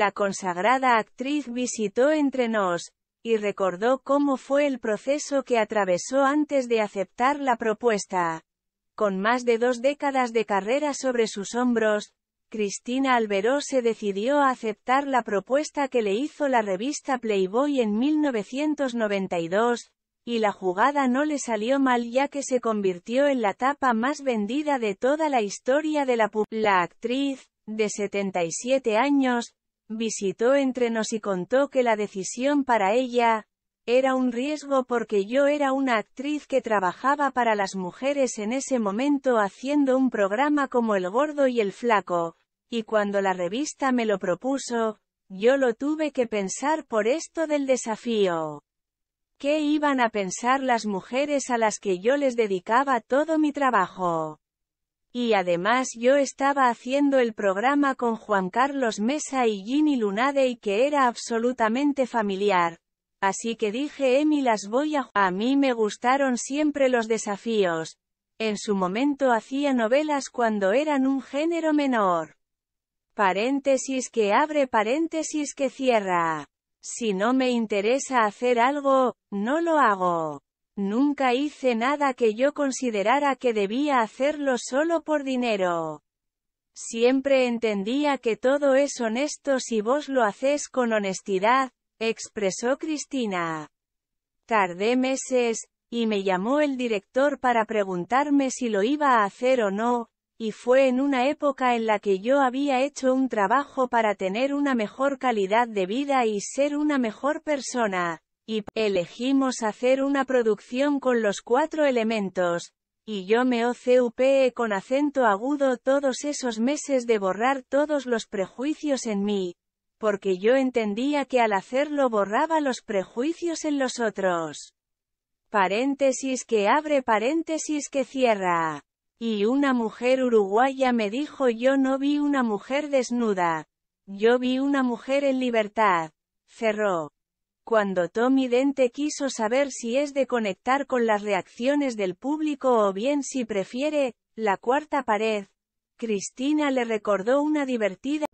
La consagrada actriz visitó entre nos, y recordó cómo fue el proceso que atravesó antes de aceptar la propuesta. Con más de dos décadas de carrera sobre sus hombros, Cristina Alberó se decidió a aceptar la propuesta que le hizo la revista Playboy en 1992, y la jugada no le salió mal ya que se convirtió en la tapa más vendida de toda la historia de la pub. La actriz, de 77 años, visitó entre nos y contó que la decisión para ella era un riesgo porque yo era una actriz que trabajaba para las mujeres en ese momento haciendo un programa como El Gordo y el Flaco, y cuando la revista me lo propuso, yo lo tuve que pensar por esto del desafío. ¿Qué iban a pensar las mujeres a las que yo les dedicaba todo mi trabajo? Y además yo estaba haciendo el programa con Juan Carlos Mesa y Ginny y que era absolutamente familiar. Así que dije Emi las voy a... A mí me gustaron siempre los desafíos. En su momento hacía novelas cuando eran un género menor. Paréntesis que abre paréntesis que cierra. Si no me interesa hacer algo, no lo hago. Nunca hice nada que yo considerara que debía hacerlo solo por dinero. Siempre entendía que todo es honesto si vos lo haces con honestidad, expresó Cristina. Tardé meses, y me llamó el director para preguntarme si lo iba a hacer o no, y fue en una época en la que yo había hecho un trabajo para tener una mejor calidad de vida y ser una mejor persona, y elegimos hacer una producción con los cuatro elementos, y yo me ocupe con acento agudo todos esos meses de borrar todos los prejuicios en mí, porque yo entendía que al hacerlo borraba los prejuicios en los otros. Paréntesis que abre paréntesis que cierra. Y una mujer uruguaya me dijo yo no vi una mujer desnuda. Yo vi una mujer en libertad. Cerró. Cuando Tommy Dente quiso saber si es de conectar con las reacciones del público o bien si prefiere, la cuarta pared, Cristina le recordó una divertida